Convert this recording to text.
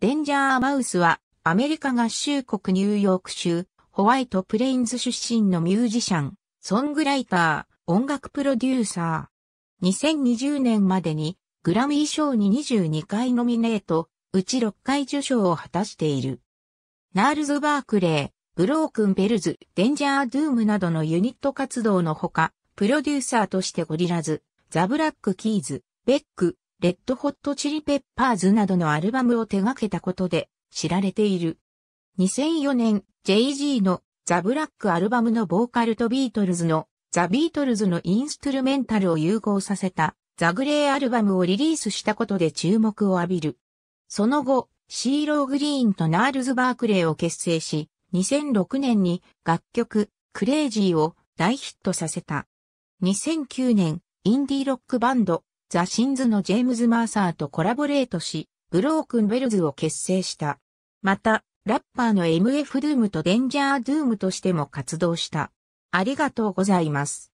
デンジャーマウスは、アメリカ合衆国ニューヨーク州、ホワイトプレインズ出身のミュージシャン、ソングライター、音楽プロデューサー。2020年までに、グラミー賞に22回ノミネート、うち6回受賞を果たしている。ナールズ・バークレー、ブロークン・ベルズ、デンジャー・ドゥームなどのユニット活動のほか、プロデューサーとしてゴリラズ、ザ・ブラック・キーズ、ベック、レッドホットチリペッパーズなどのアルバムを手掛けたことで知られている。2004年、JG のザ・ブラックアルバムのボーカルとビートルズのザ・ビートルズのインストゥルメンタルを融合させたザ・グレーアルバムをリリースしたことで注目を浴びる。その後、シーロー・グリーンとナールズ・バークレーを結成し、2006年に楽曲クレイジーを大ヒットさせた。2009年、インディーロックバンドザ・シンズのジェームズ・マーサーとコラボレートし、ブロークン・ベルズを結成した。また、ラッパーの MF ドゥームとデンジャー・ドゥームとしても活動した。ありがとうございます。